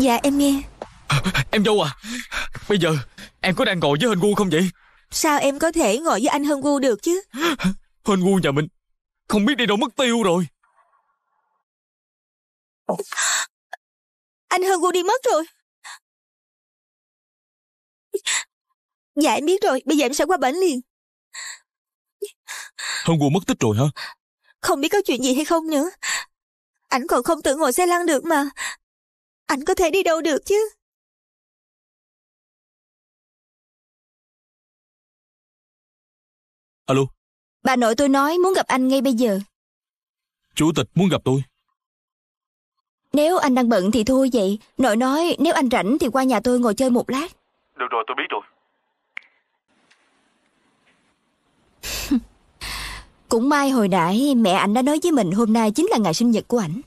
Dạ em nghe Em dâu à Bây giờ em có đang ngồi với Hên Gu không vậy Sao em có thể ngồi với anh Hên Gu được chứ Hên Gu nhà mình Không biết đi đâu mất tiêu rồi Anh Hân Gu đi mất rồi Dạ em biết rồi Bây giờ em sẽ qua bển liền Hân Gu mất tích rồi hả Không biết có chuyện gì hay không nữa Ảnh còn không tự ngồi xe lăn được mà anh có thể đi đâu được chứ? Alo. Bà nội tôi nói muốn gặp anh ngay bây giờ. Chủ tịch muốn gặp tôi. Nếu anh đang bận thì thôi vậy. Nội nói nếu anh rảnh thì qua nhà tôi ngồi chơi một lát. Được rồi, tôi biết rồi. Cũng may hồi nãy mẹ anh đã nói với mình hôm nay chính là ngày sinh nhật của ảnh.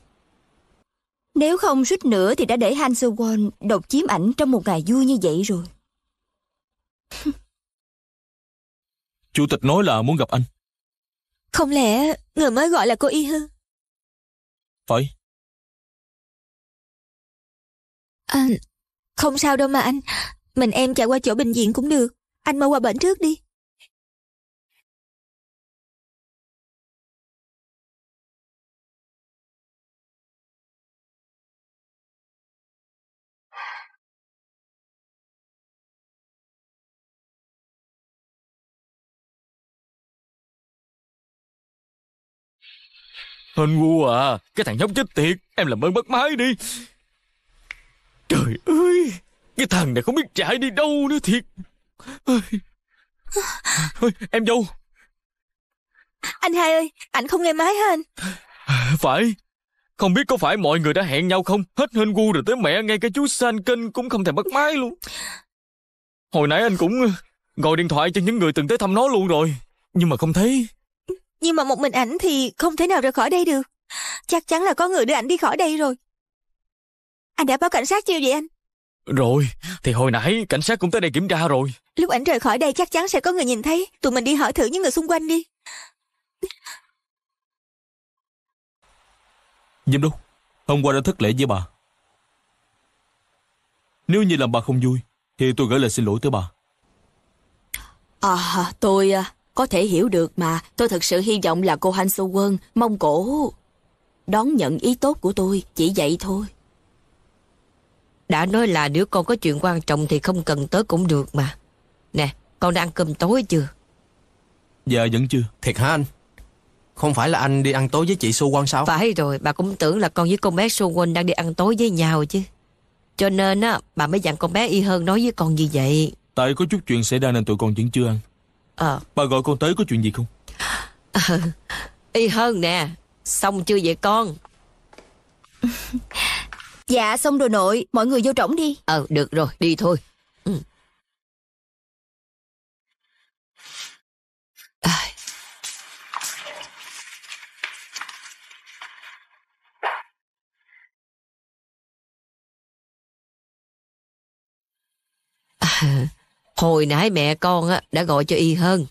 Nếu không suýt nữa thì đã để Han Soo-won độc chiếm ảnh trong một ngày vui như vậy rồi. Chủ tịch nói là muốn gặp anh. Không lẽ người mới gọi là cô Y Hư? Phải. À, không sao đâu mà anh. Mình em chạy qua chỗ bệnh viện cũng được. Anh mau qua bệnh trước đi. Hên ngu à Cái thằng nhóc chết tiệt Em làm ơn mất máy đi Trời ơi Cái thằng này không biết chạy đi đâu nữa thiệt ơi. Ơi, Em dâu Anh hai ơi Anh không nghe máy hả anh à, Phải Không biết có phải mọi người đã hẹn nhau không Hết hên ngu rồi tới mẹ Ngay cái chú San Kinh cũng không thèm bắt máy luôn Hồi nãy anh cũng gọi điện thoại cho những người từng tới thăm nó luôn rồi Nhưng mà không thấy nhưng mà một mình ảnh thì không thể nào rời khỏi đây được. Chắc chắn là có người đưa ảnh đi khỏi đây rồi. Anh đã báo cảnh sát chưa vậy anh? Rồi, thì hồi nãy cảnh sát cũng tới đây kiểm tra rồi. Lúc ảnh rời khỏi đây chắc chắn sẽ có người nhìn thấy. Tụi mình đi hỏi thử những người xung quanh đi. Diêm Đô, hôm qua đã thất lễ với bà. Nếu như làm bà không vui, thì tôi gửi lời xin lỗi tới bà. À, tôi à có thể hiểu được mà, tôi thật sự hy vọng là cô Han Soo Won, mong cổ đón nhận ý tốt của tôi, chỉ vậy thôi. Đã nói là đứa con có chuyện quan trọng thì không cần tới cũng được mà. Nè, con đã ăn cơm tối chưa? giờ vẫn chưa. Thiệt hả anh? Không phải là anh đi ăn tối với chị Su Won sao? Phải rồi, bà cũng tưởng là con với con bé Su Won đang đi ăn tối với nhau chứ. Cho nên á, bà mới dặn con bé y hơn nói với con như vậy. Tại có chút chuyện xảy ra nên tụi con vẫn chưa ăn. Ờ Bà gọi con tới có chuyện gì không Ờ Y hơn nè Xong chưa vậy con Dạ xong rồi nội Mọi người vô trỏng đi Ờ được rồi đi thôi Hồi nãy mẹ con á, đã gọi cho y hơn.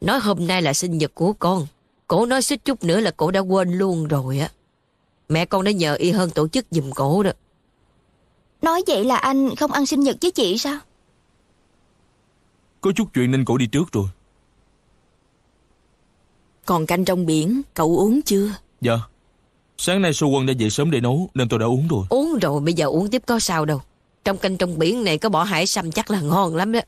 Nói hôm nay là sinh nhật của con. Cổ nói xích chút nữa là cổ đã quên luôn rồi á. Mẹ con đã nhờ y hơn tổ chức giùm cổ đó. Nói vậy là anh không ăn sinh nhật với chị sao? Có chút chuyện nên cổ đi trước rồi. Còn canh trong biển, cậu uống chưa? Dạ. Sáng nay Sô Quân đã dậy sớm để nấu nên tôi đã uống rồi. Uống rồi, bây giờ uống tiếp có sao đâu. Trong kênh trong biển này có bỏ hải sâm chắc là ngon lắm đó.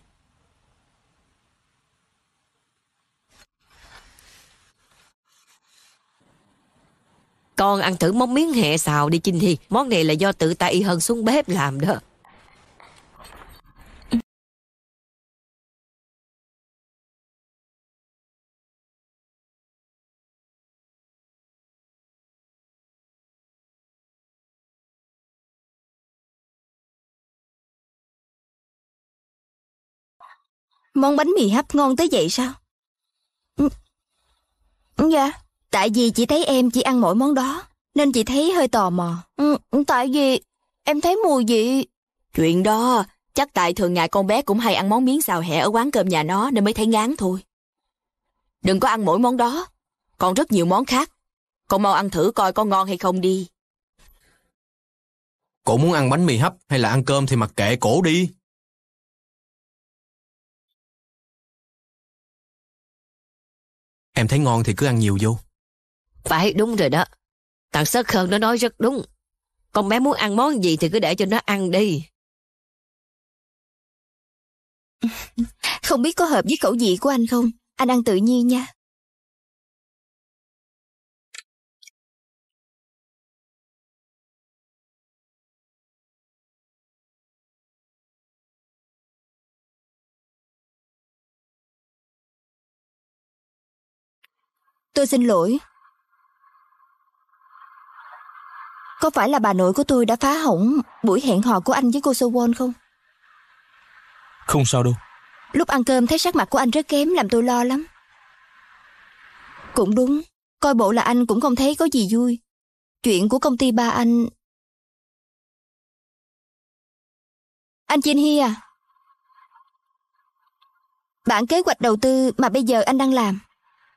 Con ăn thử món miếng hẹ xào đi Chinh thi Món này là do tự tay y hơn xuống bếp làm đó. Món bánh mì hấp ngon tới vậy sao? Ừ. Dạ, tại vì chị thấy em chỉ ăn mỗi món đó, nên chị thấy hơi tò mò. Ừ, tại vì em thấy mùi vị... Chuyện đó, chắc tại thường ngày con bé cũng hay ăn món miếng xào hẹ ở quán cơm nhà nó nên mới thấy ngán thôi. Đừng có ăn mỗi món đó, còn rất nhiều món khác. Con mau ăn thử coi có ngon hay không đi. Cổ muốn ăn bánh mì hấp hay là ăn cơm thì mặc kệ cổ đi. Em thấy ngon thì cứ ăn nhiều vô. Phải đúng rồi đó. Thằng Sớt Khơn nó nói rất đúng. Con bé muốn ăn món gì thì cứ để cho nó ăn đi. Không biết có hợp với khẩu vị của anh không? Anh ăn tự nhiên nha. Tôi xin lỗi. Có phải là bà nội của tôi đã phá hỏng buổi hẹn hò của anh với cô Sowon không? Không sao đâu. Lúc ăn cơm thấy sắc mặt của anh rất kém làm tôi lo lắm. Cũng đúng, coi bộ là anh cũng không thấy có gì vui. Chuyện của công ty ba anh... Anh Chin Hi à? Bản kế hoạch đầu tư mà bây giờ anh đang làm.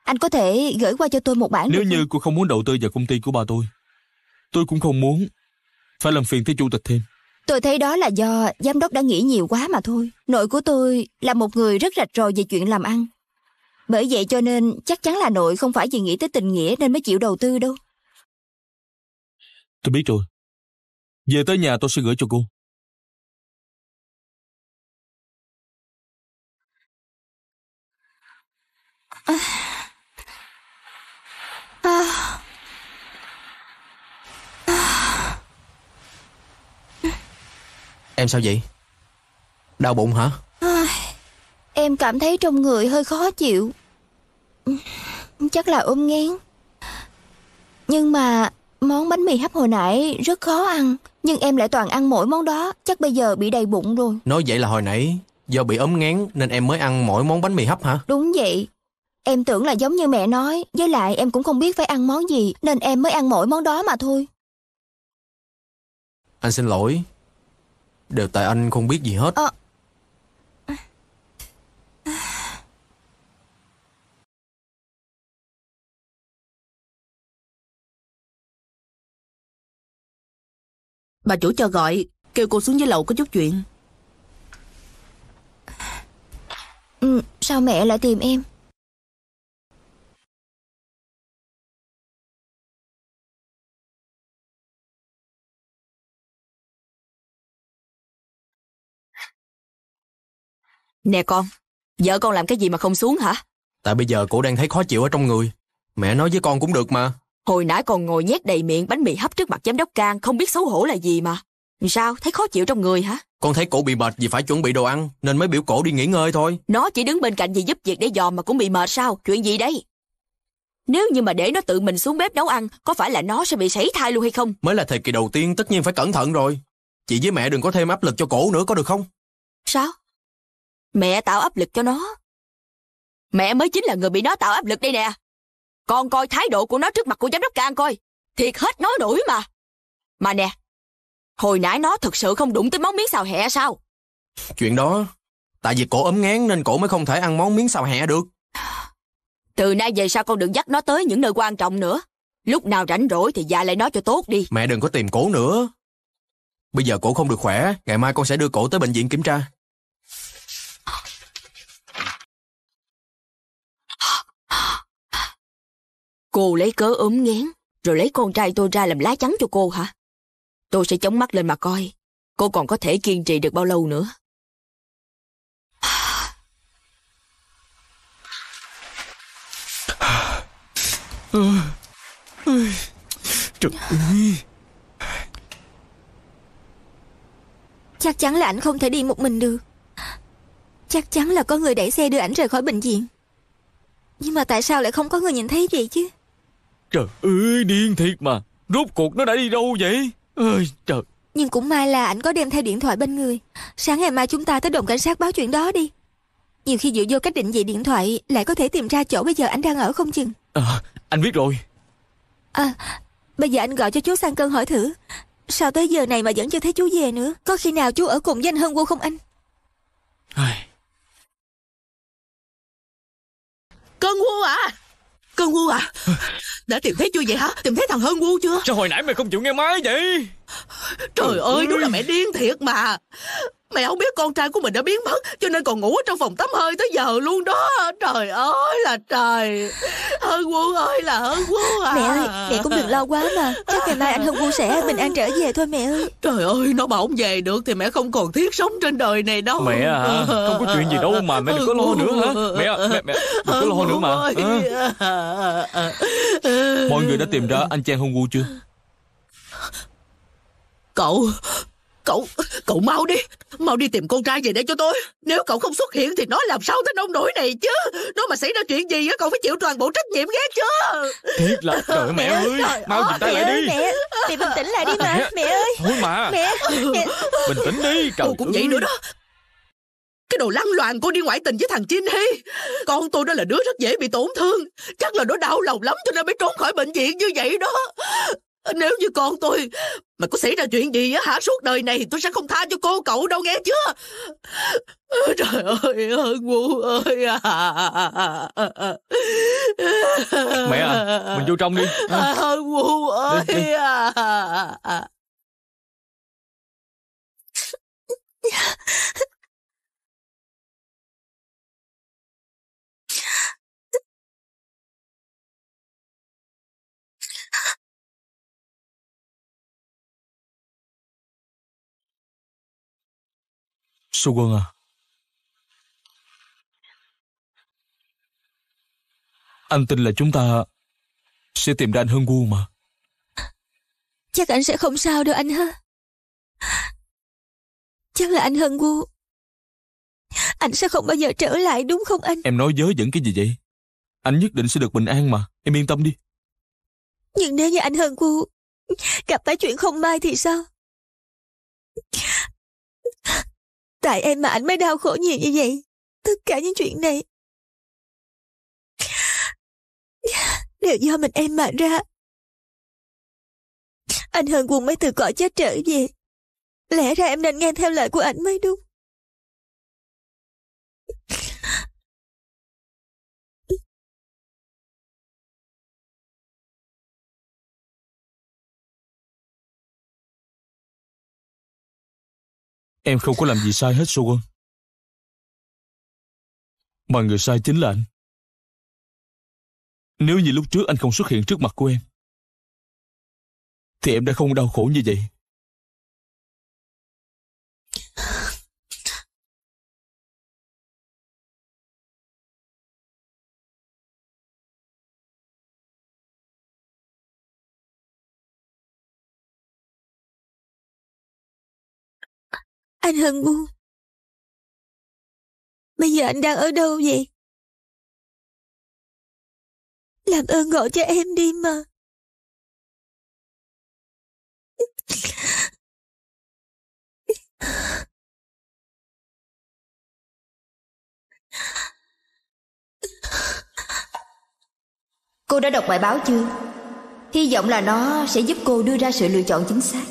Anh có thể gửi qua cho tôi một bản Nếu như cô không muốn đầu tư vào công ty của bà tôi Tôi cũng không muốn Phải làm phiền tới chủ tịch thêm Tôi thấy đó là do giám đốc đã nghĩ nhiều quá mà thôi Nội của tôi là một người rất rạch ròi về chuyện làm ăn Bởi vậy cho nên chắc chắn là nội không phải vì nghĩ tới tình nghĩa nên mới chịu đầu tư đâu Tôi biết rồi Về tới nhà tôi sẽ gửi cho cô Ah Em sao vậy? Đau bụng hả? em cảm thấy trong người hơi khó chịu. Chắc là ôm ngén. Nhưng mà món bánh mì hấp hồi nãy rất khó ăn. Nhưng em lại toàn ăn mỗi món đó. Chắc bây giờ bị đầy bụng rồi. Nói vậy là hồi nãy do bị ốm ngán nên em mới ăn mỗi món bánh mì hấp hả? Đúng vậy. Em tưởng là giống như mẹ nói. Với lại em cũng không biết phải ăn món gì nên em mới ăn mỗi món đó mà thôi. Anh xin lỗi Đều tại anh không biết gì hết. À. Bà chủ cho gọi, kêu cô xuống dưới lầu có chút chuyện. Ừ, sao mẹ lại tìm em? Nè con, vợ con làm cái gì mà không xuống hả? Tại bây giờ cổ đang thấy khó chịu ở trong người. Mẹ nói với con cũng được mà. Hồi nãy còn ngồi nhét đầy miệng bánh mì hấp trước mặt giám đốc Cang, không biết xấu hổ là gì mà. Sao, thấy khó chịu trong người hả? Con thấy cổ bị mệt vì phải chuẩn bị đồ ăn, nên mới biểu cổ đi nghỉ ngơi thôi. Nó chỉ đứng bên cạnh vì giúp việc để dòm mà cũng bị mệt sao? Chuyện gì đây? Nếu như mà để nó tự mình xuống bếp nấu ăn, có phải là nó sẽ bị sảy thai luôn hay không? Mới là thời kỳ đầu tiên tất nhiên phải cẩn thận rồi. Chị với mẹ đừng có thêm áp lực cho cổ nữa có được không? Sao? Mẹ tạo áp lực cho nó. Mẹ mới chính là người bị nó tạo áp lực đây nè. Con coi thái độ của nó trước mặt của giám đốc Can coi. Thiệt hết nói nổi mà. Mà nè, hồi nãy nó thật sự không đụng tới món miếng xào hẹ sao? Chuyện đó, tại vì cổ ấm ngán nên cổ mới không thể ăn món miếng xào hẹ được. Từ nay về sau con đừng dắt nó tới những nơi quan trọng nữa. Lúc nào rảnh rỗi thì dạy lại nó cho tốt đi. Mẹ đừng có tìm cổ nữa. Bây giờ cổ không được khỏe, ngày mai con sẽ đưa cổ tới bệnh viện kiểm tra. Cô lấy cớ ốm nghén, rồi lấy con trai tôi ra làm lá chắn cho cô hả? Tôi sẽ chống mắt lên mà coi, cô còn có thể kiên trì được bao lâu nữa. Trời ơi! Chắc chắn là anh không thể đi một mình được. Chắc chắn là có người đẩy xe đưa ảnh rời khỏi bệnh viện. Nhưng mà tại sao lại không có người nhìn thấy vậy chứ? Trời ơi điên thiệt mà Rốt cuộc nó đã đi đâu vậy ơi trời Nhưng cũng may là ảnh có đem theo điện thoại bên người Sáng ngày mai chúng ta tới đồn cảnh sát báo chuyện đó đi Nhiều khi dựa vô cách định vị điện thoại Lại có thể tìm ra chỗ bây giờ anh đang ở không chừng à, Anh biết rồi À Bây giờ anh gọi cho chú sang cân hỏi thử Sao tới giờ này mà vẫn chưa thấy chú về nữa Có khi nào chú ở cùng với anh Hân Quân không anh Cân Quân à con ngu à Đã tìm thấy chưa vậy hả Tìm thấy thằng hơn ngu chưa Sao hồi nãy mày không chịu nghe máy vậy Trời ơi, đúng là mẹ điên thiệt mà. Mẹ không biết con trai của mình đã biến mất Cho nên còn ngủ ở trong phòng tắm hơi tới giờ luôn đó Trời ơi là trời Hân Quân ơi là Hân Quân à Mẹ ơi mẹ cũng đừng lo quá mà Chắc ngày mai anh Hân Quân sẽ bình an trở về thôi mẹ ơi Trời ơi nó mà không về được Thì mẹ không còn thiết sống trên đời này đâu Mẹ hả à, không có chuyện gì đâu mà Mẹ đừng có lo nữa hả Mẹ à, mẹ mẹ đừng có lo nữa mà Mọi người đã tìm ra anh chàng Hân Quân chưa Cậu, cậu, cậu mau đi, mau đi tìm con trai về để cho tôi. Nếu cậu không xuất hiện thì nó làm sao tới nông nổi này chứ. Nó mà xảy ra chuyện gì á, cậu phải chịu toàn bộ trách nhiệm ghét chứ? Thiệt là, trời mẹ ơi, mau dừng tay lại đi. Mẹ, mẹ bình tĩnh lại đi mà, mẹ, mẹ ơi. Thôi mà, mẹ, mẹ. bình tĩnh đi, trời Cô cũng ơi. vậy nữa đó. Cái đồ lăng loàn cô đi ngoại tình với thằng Chin Hy Con tôi đó là đứa rất dễ bị tổn thương Chắc là nó đau lòng lắm cho nên mới trốn khỏi bệnh viện như vậy đó nếu như con tôi mà có xảy ra chuyện gì á hả suốt đời này tôi sẽ không tha cho cô cậu đâu nghe chưa? Trời ơi, ngu ơi à. Mẹ à, mình vô trong đi. À, ngu ơi đi, đi. À. Sô Quân à Anh tin là chúng ta Sẽ tìm ra anh Hưng Gu mà Chắc anh sẽ không sao đâu anh ha Chắc là anh Hưng Gu Anh sẽ không bao giờ trở lại đúng không anh Em nói dớ dẫn cái gì vậy Anh nhất định sẽ được bình an mà Em yên tâm đi Nhưng nếu như anh Hưng Gu Gặp phải chuyện không may thì sao Tại em mà anh mới đau khổ nhiều như vậy. Tất cả những chuyện này đều do mình em mà ra. Anh Hân Quân mới từ cõi chết trở về. Lẽ ra em nên nghe theo lời của anh mới đúng. Em không có làm gì sai hết Sô Quân. Mà người sai chính là anh. Nếu như lúc trước anh không xuất hiện trước mặt của em, thì em đã không đau khổ như vậy. Anh hơn ngu. Bây giờ anh đang ở đâu vậy? Làm ơn gọi cho em đi mà. Cô đã đọc bài báo chưa? Hy vọng là nó sẽ giúp cô đưa ra sự lựa chọn chính xác.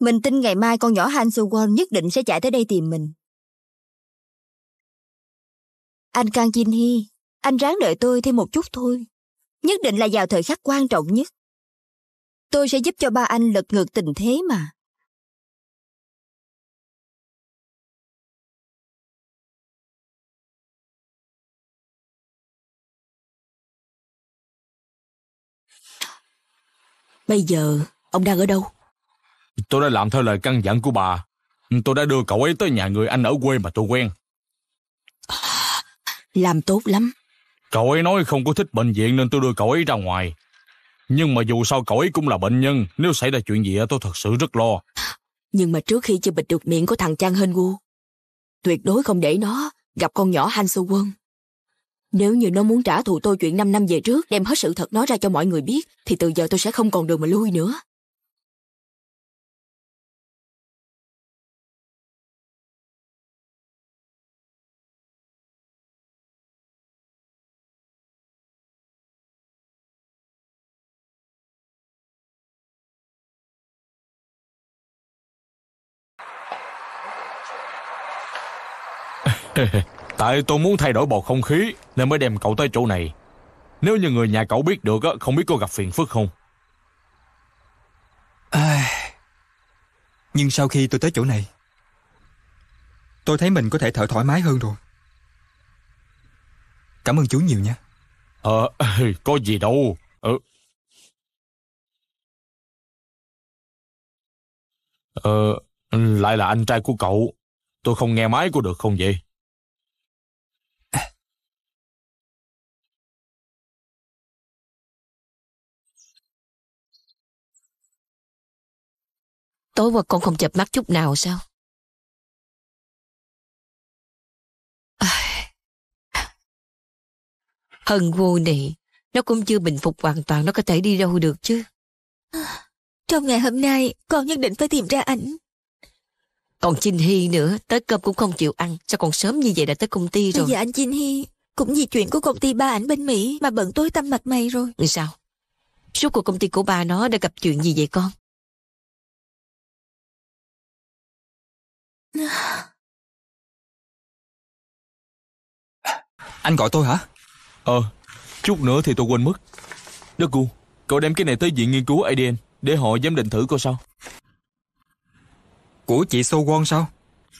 Mình tin ngày mai con nhỏ Han Soo-won nhất định sẽ chạy tới đây tìm mình. Anh Kang Jin Hee, anh ráng đợi tôi thêm một chút thôi. Nhất định là vào thời khắc quan trọng nhất. Tôi sẽ giúp cho ba anh lật ngược tình thế mà. Bây giờ, ông đang ở đâu? Tôi đã làm theo lời căn dặn của bà. Tôi đã đưa cậu ấy tới nhà người anh ở quê mà tôi quen. Làm tốt lắm. Cậu ấy nói không có thích bệnh viện nên tôi đưa cậu ấy ra ngoài. Nhưng mà dù sao cậu ấy cũng là bệnh nhân, nếu xảy ra chuyện gì tôi thật sự rất lo. Nhưng mà trước khi chưa bịt được miệng của thằng Trang Hên gu, tuyệt đối không để nó gặp con nhỏ Han su Quân. Nếu như nó muốn trả thù tôi chuyện 5 năm về trước đem hết sự thật nó ra cho mọi người biết thì từ giờ tôi sẽ không còn đường mà lui nữa. Tại tôi muốn thay đổi bầu không khí Nên mới đem cậu tới chỗ này Nếu như người nhà cậu biết được Không biết cô gặp phiền phức không à, Nhưng sau khi tôi tới chỗ này Tôi thấy mình có thể thở thoải mái hơn rồi Cảm ơn chú nhiều nha Ờ có gì đâu Ờ Ờ Lại là anh trai của cậu Tôi không nghe máy của được không vậy tối qua con không chập mắt chút nào sao? Hân vô nị, nó cũng chưa bình phục hoàn toàn nó có thể đi đâu được chứ. Trong ngày hôm nay, con nhất định phải tìm ra ảnh. Còn Chinh Hy nữa, tới cơm cũng không chịu ăn. Sao còn sớm như vậy đã tới công ty rồi? bây giờ anh Chinh Hy, cũng vì chuyện của công ty ba ảnh bên Mỹ mà bận tối tâm mặt mày rồi. Sao? Suốt của công ty của ba nó đã gặp chuyện gì vậy con? Anh gọi tôi hả? Ờ, chút nữa thì tôi quên mất. Đức cu, cậu đem cái này tới viện nghiên cứu ADN để họ giám định thử coi sao. Của chị So Quân sao?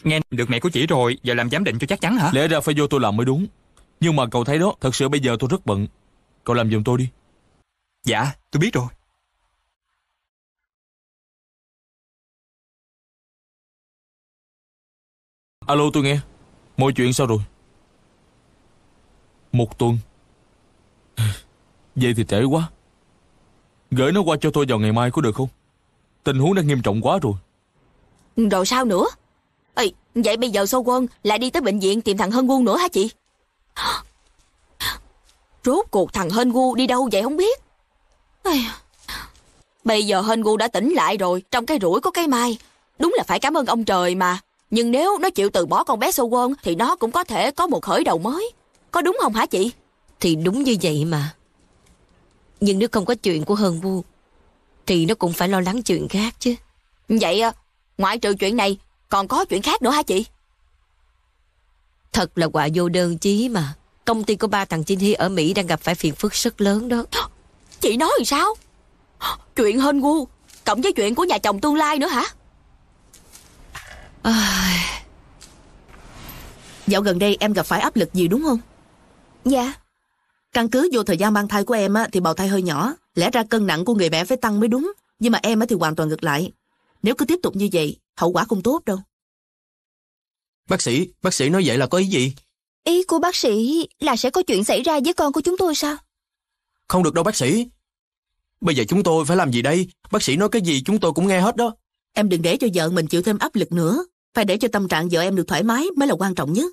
Nghe được mẹ của chị rồi, giờ làm giám định cho chắc chắn hả? Lẽ ra phải vô tôi làm mới đúng. Nhưng mà cậu thấy đó, thật sự bây giờ tôi rất bận. Cậu làm giùm tôi đi. Dạ, tôi biết rồi. Alo tôi nghe Mọi chuyện sao rồi Một tuần Vậy thì trễ quá Gửi nó qua cho tôi vào ngày mai có được không Tình huống đang nghiêm trọng quá rồi Rồi sao nữa Ê, Vậy bây giờ Sô Quân lại đi tới bệnh viện Tìm thằng Hân Quân nữa hả chị Rốt cuộc thằng Hân Gu đi đâu vậy không biết Bây giờ Hân Gu đã tỉnh lại rồi Trong cái rủi có cái mai Đúng là phải cảm ơn ông trời mà nhưng nếu nó chịu từ bỏ con bé sâu quân thì nó cũng có thể có một khởi đầu mới. Có đúng không hả chị? Thì đúng như vậy mà. Nhưng nếu không có chuyện của Hờn Vu thì nó cũng phải lo lắng chuyện khác chứ. Vậy à, ngoại trừ chuyện này còn có chuyện khác nữa hả chị? Thật là quả vô đơn chí mà. Công ty của ba thằng Chin Hy ở Mỹ đang gặp phải phiền phức rất lớn đó. Chị nói làm sao? Chuyện hên Vu cộng với chuyện của nhà chồng tương lai nữa hả? À... Dạo gần đây em gặp phải áp lực gì đúng không? Dạ. Căn cứ vô thời gian mang thai của em á, thì bào thai hơi nhỏ. Lẽ ra cân nặng của người mẹ phải tăng mới đúng. Nhưng mà em á, thì hoàn toàn ngược lại. Nếu cứ tiếp tục như vậy, hậu quả không tốt đâu. Bác sĩ, bác sĩ nói vậy là có ý gì? Ý của bác sĩ là sẽ có chuyện xảy ra với con của chúng tôi sao? Không được đâu bác sĩ. Bây giờ chúng tôi phải làm gì đây? Bác sĩ nói cái gì chúng tôi cũng nghe hết đó. Em đừng để cho vợ mình chịu thêm áp lực nữa. Phải để cho tâm trạng vợ em được thoải mái mới là quan trọng nhất.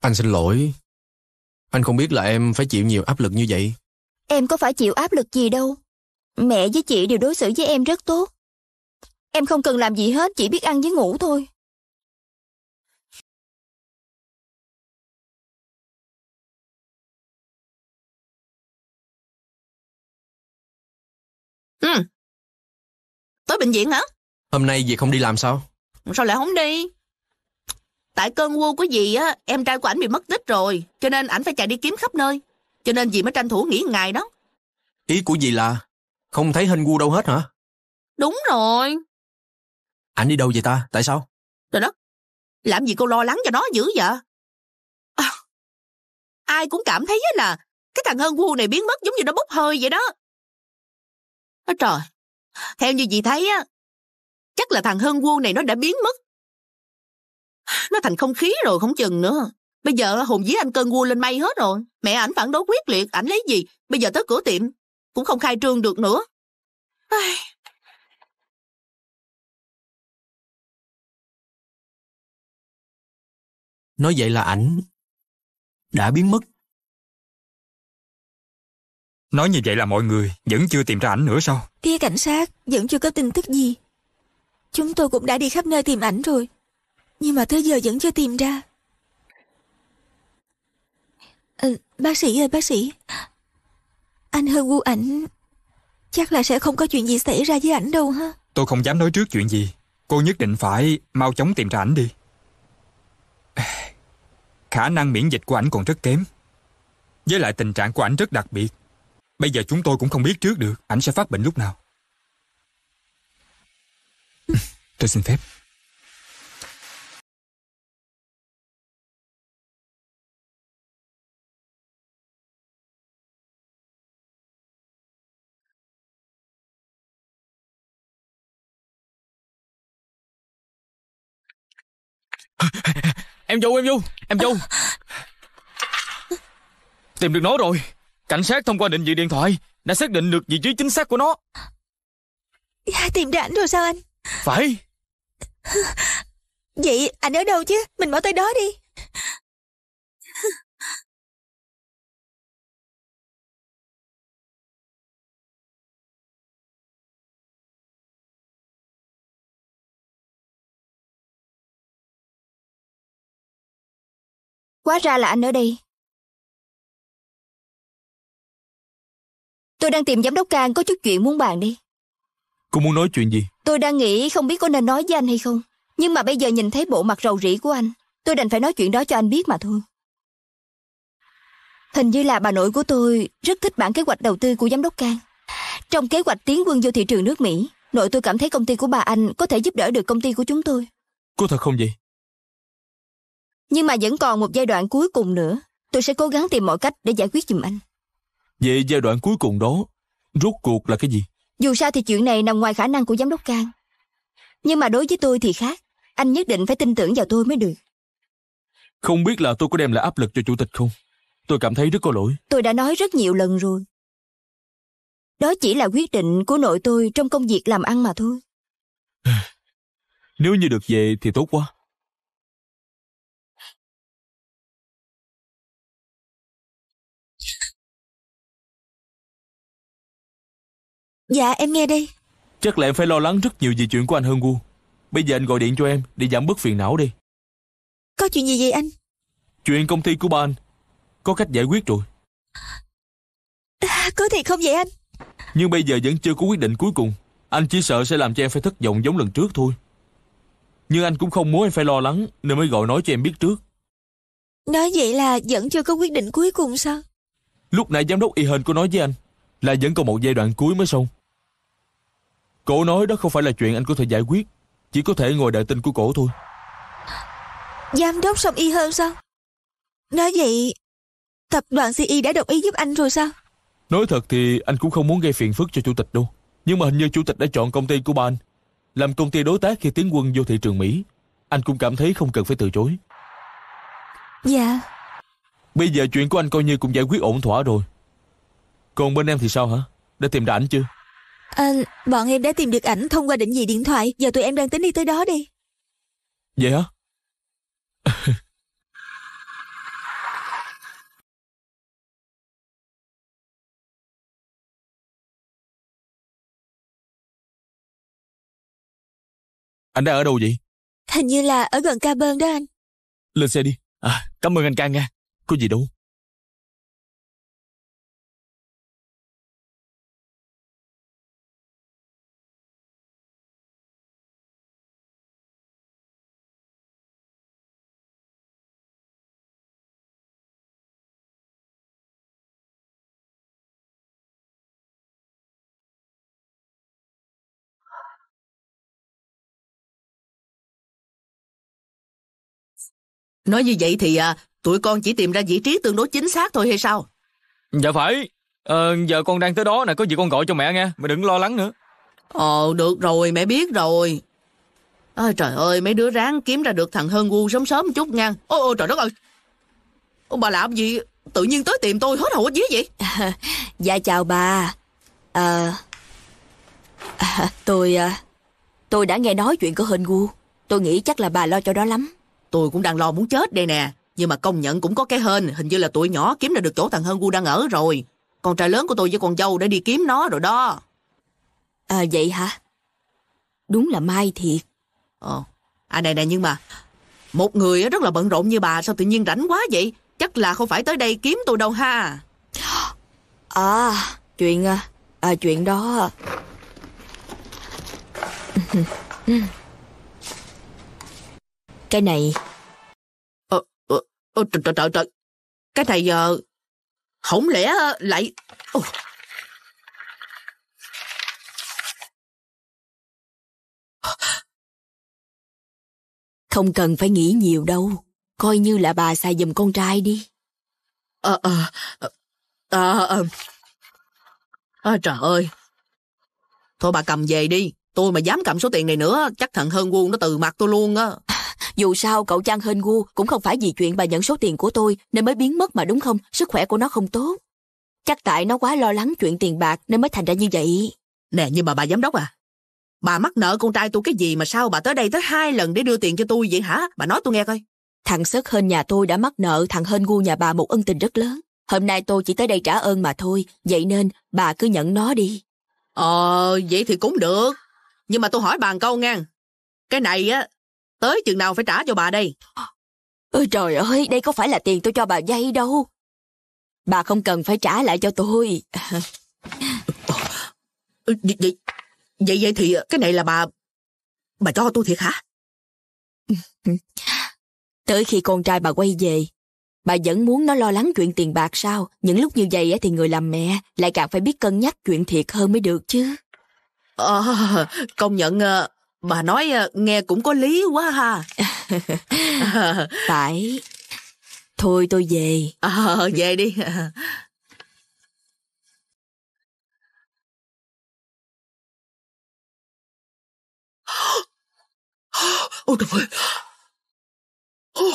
Anh xin lỗi. Anh không biết là em phải chịu nhiều áp lực như vậy. Em có phải chịu áp lực gì đâu. Mẹ với chị đều đối xử với em rất tốt. Em không cần làm gì hết, chỉ biết ăn với ngủ thôi. Ừ. Tới bệnh viện hả? Hôm nay dì không đi làm sao? Sao lại không đi? Tại cơn ngu của dì á, em trai của ảnh bị mất tích rồi, cho nên ảnh phải chạy đi kiếm khắp nơi. Cho nên dì mới tranh thủ nghỉ ngày đó. Ý của dì là không thấy hình ngu đâu hết hả? Đúng rồi. Anh đi đâu vậy ta? Tại sao? Trời đất, làm gì cô lo lắng cho nó dữ vậy? À, ai cũng cảm thấy là cái thằng Hân Wu này biến mất giống như nó bốc hơi vậy đó. Ôi trời, theo như dì thấy á, chắc là thằng Hân Wu này nó đã biến mất. Nó thành không khí rồi không chừng nữa. Bây giờ hồn dí anh cơn Wu lên mây hết rồi. Mẹ ảnh phản đối quyết liệt, ảnh lấy gì? Bây giờ tới cửa tiệm, cũng không khai trương được nữa. Ai... Nói vậy là ảnh đã biến mất. Nói như vậy là mọi người vẫn chưa tìm ra ảnh nữa sao? Phía cảnh sát vẫn chưa có tin tức gì. Chúng tôi cũng đã đi khắp nơi tìm ảnh rồi. Nhưng mà tới giờ vẫn chưa tìm ra. Ừ, bác sĩ ơi bác sĩ. Anh hơi gu ảnh. Chắc là sẽ không có chuyện gì xảy ra với ảnh đâu ha. Tôi không dám nói trước chuyện gì. Cô nhất định phải mau chóng tìm ra ảnh đi. Khả năng miễn dịch của ảnh còn rất kém. Với lại tình trạng của ảnh rất đặc biệt. Bây giờ chúng tôi cũng không biết trước được ảnh sẽ phát bệnh lúc nào. Tôi xin phép. em vô em vô em vô tìm được nó rồi cảnh sát thông qua định vị điện thoại đã xác định được vị trí chính xác của nó dạ, tìm ra ảnh rồi sao anh phải vậy anh ở đâu chứ mình bỏ tới đó đi Quá ra là anh ở đây. Tôi đang tìm giám đốc Cang có chút chuyện muốn bàn đi. Cô muốn nói chuyện gì? Tôi đang nghĩ không biết có nên nói với anh hay không. Nhưng mà bây giờ nhìn thấy bộ mặt rầu rĩ của anh, tôi đành phải nói chuyện đó cho anh biết mà thôi. Hình như là bà nội của tôi rất thích bản kế hoạch đầu tư của giám đốc Cang. Trong kế hoạch tiến quân vô thị trường nước Mỹ, nội tôi cảm thấy công ty của bà anh có thể giúp đỡ được công ty của chúng tôi. Cô thật không vậy? Nhưng mà vẫn còn một giai đoạn cuối cùng nữa. Tôi sẽ cố gắng tìm mọi cách để giải quyết giùm anh. Vậy giai đoạn cuối cùng đó, rốt cuộc là cái gì? Dù sao thì chuyện này nằm ngoài khả năng của giám đốc Cang. Nhưng mà đối với tôi thì khác. Anh nhất định phải tin tưởng vào tôi mới được. Không biết là tôi có đem lại áp lực cho chủ tịch không? Tôi cảm thấy rất có lỗi. Tôi đã nói rất nhiều lần rồi. Đó chỉ là quyết định của nội tôi trong công việc làm ăn mà thôi. Nếu như được về thì tốt quá. Dạ em nghe đây Chắc là em phải lo lắng rất nhiều về chuyện của anh Hưng Gu Bây giờ anh gọi điện cho em để giảm bớt phiền não đi Có chuyện gì vậy anh Chuyện công ty của ba anh Có cách giải quyết rồi à, Có thiệt không vậy anh Nhưng bây giờ vẫn chưa có quyết định cuối cùng Anh chỉ sợ sẽ làm cho em phải thất vọng giống lần trước thôi Nhưng anh cũng không muốn em phải lo lắng Nên mới gọi nói cho em biết trước Nói vậy là vẫn chưa có quyết định cuối cùng sao Lúc nãy giám đốc y hên có nói với anh Là vẫn còn một giai đoạn cuối mới xong Cổ nói đó không phải là chuyện anh có thể giải quyết Chỉ có thể ngồi đợi tin của cổ thôi Giám đốc song y hơn sao Nói vậy Tập đoàn CI e đã đồng ý giúp anh rồi sao Nói thật thì anh cũng không muốn gây phiền phức cho chủ tịch đâu Nhưng mà hình như chủ tịch đã chọn công ty của ba anh Làm công ty đối tác khi tiến quân vô thị trường Mỹ Anh cũng cảm thấy không cần phải từ chối Dạ Bây giờ chuyện của anh coi như cũng giải quyết ổn thỏa rồi Còn bên em thì sao hả Đã tìm ra ảnh chưa À, bọn em đã tìm được ảnh thông qua định vị điện thoại. Giờ tụi em đang tính đi tới đó đi. Vậy hả? anh đang ở đâu vậy? Hình như là ở gần ca bơn đó anh. Lên xe đi. À, cảm ơn anh ca nha. Có gì đâu. Nói như vậy thì à, tụi con chỉ tìm ra vị trí tương đối chính xác thôi hay sao? Dạ phải. À, giờ con đang tới đó nè, có gì con gọi cho mẹ nghe, mẹ đừng lo lắng nữa. Ồ, được rồi, mẹ biết rồi. Ôi trời ơi, mấy đứa ráng kiếm ra được thằng Hân Gu sớm sớm một chút nha. Ôi ôi trời đất ơi. Ô, bà làm gì? Tự nhiên tới tìm tôi hết hồn hết vía vậy? dạ chào bà. À, à, tôi à, tôi đã nghe nói chuyện của Hân Gu. Tôi nghĩ chắc là bà lo cho đó lắm. Tôi cũng đang lo muốn chết đây nè. Nhưng mà công nhận cũng có cái hên, hình như là tụi nhỏ kiếm ra được chỗ thằng hơn Gu đang ở rồi. Con trai lớn của tôi với con dâu đã đi kiếm nó rồi đó. À vậy hả? Đúng là may thiệt. Ờ. À này này nhưng mà một người rất là bận rộn như bà sao tự nhiên rảnh quá vậy? Chắc là không phải tới đây kiếm tôi đâu ha. À, chuyện à, à chuyện đó. Cái này... Ờ, ờ, ờ, trời, trời, trời, Cái này... Giờ... Không lẽ lại... Ôi. Không cần phải nghĩ nhiều đâu. Coi như là bà xài giùm con trai đi. Ờ, ờ, ờ, ờ. À, trời ơi. Thôi bà cầm về đi. Tôi mà dám cầm số tiền này nữa, chắc thằng Hơn Quân nó từ mặt tôi luôn á. Dù sao cậu trang Hên Gu cũng không phải vì chuyện bà nhận số tiền của tôi nên mới biến mất mà đúng không? Sức khỏe của nó không tốt. Chắc tại nó quá lo lắng chuyện tiền bạc nên mới thành ra như vậy. Nè nhưng mà bà giám đốc à, Bà mắc nợ con trai tôi cái gì mà sao bà tới đây tới hai lần để đưa tiền cho tôi vậy hả? Bà nói tôi nghe coi. Thằng Sớt Hên nhà tôi đã mắc nợ thằng Hên Gu nhà bà một ân tình rất lớn. Hôm nay tôi chỉ tới đây trả ơn mà thôi, vậy nên bà cứ nhận nó đi. Ờ, vậy thì cũng được. Nhưng mà tôi hỏi bà câu ngang. Cái này á, Tới chừng nào phải trả cho bà đây? Ôi trời ơi, đây có phải là tiền tôi cho bà dây đâu. Bà không cần phải trả lại cho tôi. vậy, vậy, vậy thì cái này là bà... Bà cho tôi thiệt hả? Tới khi con trai bà quay về, bà vẫn muốn nó lo lắng chuyện tiền bạc sao? Những lúc như vậy thì người làm mẹ lại càng phải biết cân nhắc chuyện thiệt hơn mới được chứ. À, công nhận ờ, Bà nói ờ, nghe cũng có lý quá ha. Phải. Thôi tôi về. Ờ, về đi. Ôi trời ơi.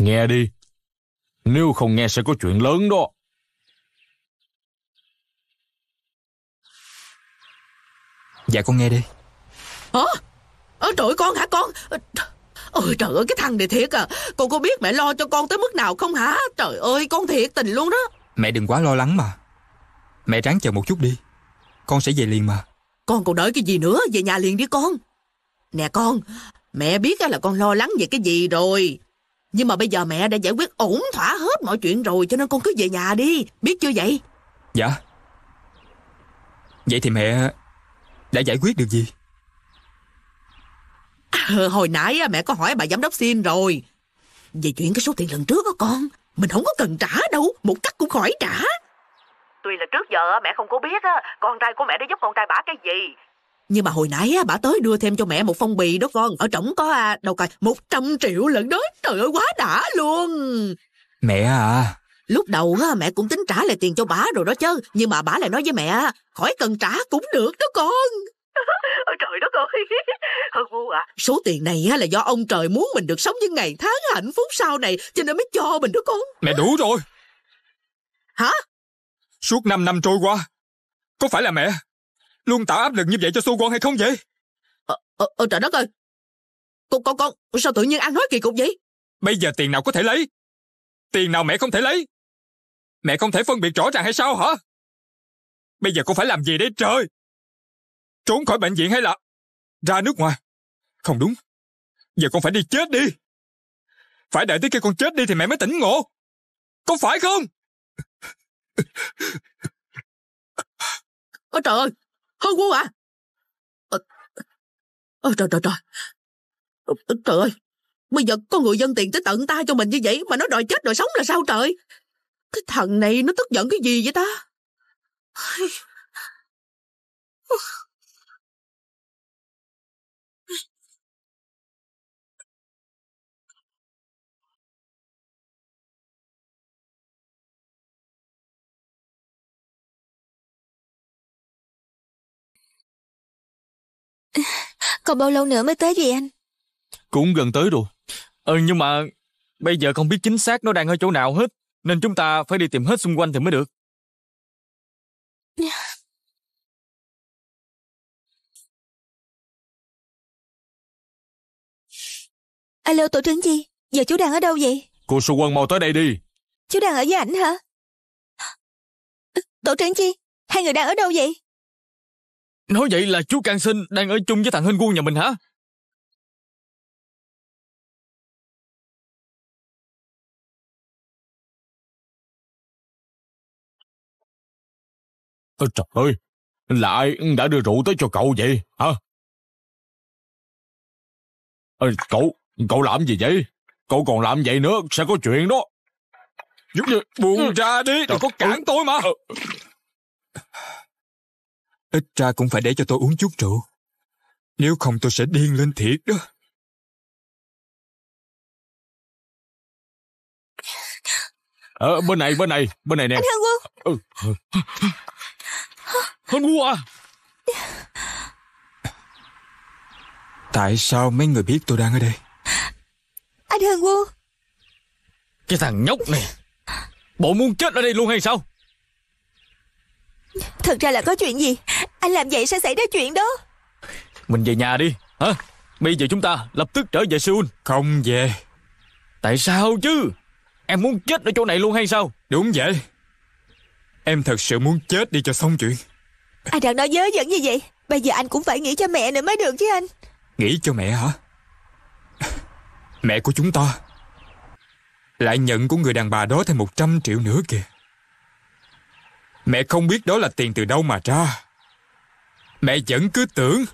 Nghe đi, nếu không nghe sẽ có chuyện lớn đó. Dạ con nghe đi. Hả? À, trời con hả con? Ôi trời ơi cái thằng này thiệt à Con có biết mẹ lo cho con tới mức nào không hả Trời ơi con thiệt tình luôn đó Mẹ đừng quá lo lắng mà Mẹ ráng chờ một chút đi Con sẽ về liền mà Con còn đợi cái gì nữa về nhà liền đi con Nè con Mẹ biết là con lo lắng về cái gì rồi nhưng mà bây giờ mẹ đã giải quyết ổn thỏa hết mọi chuyện rồi cho nên con cứ về nhà đi, biết chưa vậy? Dạ. Vậy thì mẹ đã giải quyết được gì? À, hồi nãy mẹ có hỏi bà giám đốc xin rồi. Về chuyện cái số tiền lần trước đó con, mình không có cần trả đâu, một cách cũng khỏi trả. Tuy là trước giờ mẹ không có biết á, con trai của mẹ đã giúp con trai bả cái gì, nhưng mà hồi nãy á, bà tới đưa thêm cho mẹ một phong bì đó con. Ở trong có à, đâu coi, 100 triệu lần đó. Trời ơi, quá đã luôn. Mẹ à. Lúc đầu á, mẹ cũng tính trả lại tiền cho bà rồi đó chứ. Nhưng mà bà lại nói với mẹ, khỏi cần trả cũng được đó con. trời đất ơi, hơn ngu à. Số tiền này á, là do ông trời muốn mình được sống những ngày tháng hạnh phúc sau này cho nên mới cho mình đó con. Mẹ đủ rồi. Hả? Suốt 5 năm trôi qua, có phải là mẹ luôn tạo áp lực như vậy cho Su quân hay không vậy? Ờ, ờ, ờ, trời đất ơi! Con, con, con, sao tự nhiên ăn nói kỳ cục vậy? Bây giờ tiền nào có thể lấy? Tiền nào mẹ không thể lấy? Mẹ không thể phân biệt rõ ràng hay sao hả? Bây giờ con phải làm gì đây trời? Trốn khỏi bệnh viện hay là ra nước ngoài? Không đúng. Giờ con phải đi chết đi. Phải đợi tới khi con chết đi thì mẹ mới tỉnh ngộ. Có phải không? Ôi trời ơi, hơn quân à? Ôi trời trời trời. Trời ơi, bây giờ có người dân tiền tới tận ta cho mình như vậy mà nó đòi chết đòi sống là sao trời? Cái thằng này nó tức giận cái gì vậy ta? Còn bao lâu nữa mới tới vậy anh? Cũng gần tới rồi. Ừ nhưng mà bây giờ không biết chính xác nó đang ở chỗ nào hết. Nên chúng ta phải đi tìm hết xung quanh thì mới được. Alo tổ trưởng gì? Giờ chú đang ở đâu vậy? Cô Su Quân mau tới đây đi. Chú đang ở với ảnh hả? Tổ trưởng chi? Hai người đang ở đâu vậy? Nói vậy là chú Can Sinh đang ở chung với thằng Hinh Quân nhà mình hả? Ôi trời ơi, là ai đã đưa rượu tới cho cậu vậy, hả? Ôi, cậu, cậu làm gì vậy? Cậu còn làm vậy nữa, sẽ có chuyện đó. Giống như buông ừ. ra đi, đừng có cản tôi mà. Ừ. Ít ra cũng phải để cho tôi uống chút rượu. Nếu không tôi sẽ điên lên thiệt đó. Ờ, bên này, bên này, bên này nè. Anh Hân Quân. Ừ. Hưng Quân à. Tại sao mấy người biết tôi đang ở đây? Anh Hân Quân. Cái thằng nhóc này, bộ muốn chết ở đây luôn hay sao? Thật ra là có chuyện gì Anh làm vậy sẽ xảy ra chuyện đó Mình về nhà đi hả Bây giờ chúng ta lập tức trở về Seoul Không về Tại sao chứ Em muốn chết ở chỗ này luôn hay sao Đúng vậy Em thật sự muốn chết đi cho xong chuyện Anh đang nói dớ dẫn như vậy Bây giờ anh cũng phải nghĩ cho mẹ nữa mới được chứ anh Nghĩ cho mẹ hả Mẹ của chúng ta Lại nhận của người đàn bà đó thêm 100 triệu nữa kìa Mẹ không biết đó là tiền từ đâu mà ra. Mẹ vẫn cứ tưởng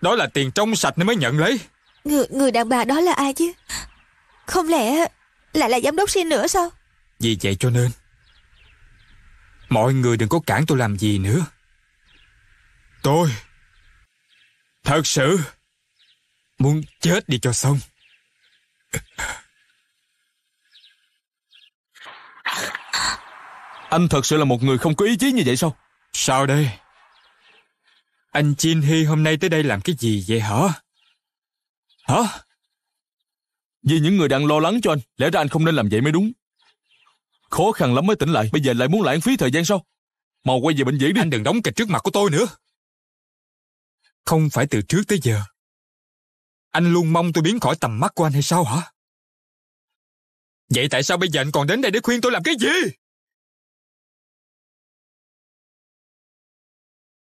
đó là tiền trong sạch nên mới nhận lấy. Người, người đàn bà đó là ai chứ? Không lẽ lại là giám đốc xin nữa sao? Vì vậy cho nên mọi người đừng có cản tôi làm gì nữa. Tôi thật sự muốn chết đi cho xong. Anh thật sự là một người không có ý chí như vậy sao? Sao đây? Anh Chin Hy hôm nay tới đây làm cái gì vậy hả? Hả? Vì những người đang lo lắng cho anh, lẽ ra anh không nên làm vậy mới đúng. Khó khăn lắm mới tỉnh lại, bây giờ lại muốn lãng phí thời gian sao? Mau quay về bệnh viện đi. Anh đừng đóng kịch trước mặt của tôi nữa. Không phải từ trước tới giờ. Anh luôn mong tôi biến khỏi tầm mắt của anh hay sao hả? Vậy tại sao bây giờ anh còn đến đây để khuyên tôi làm cái gì?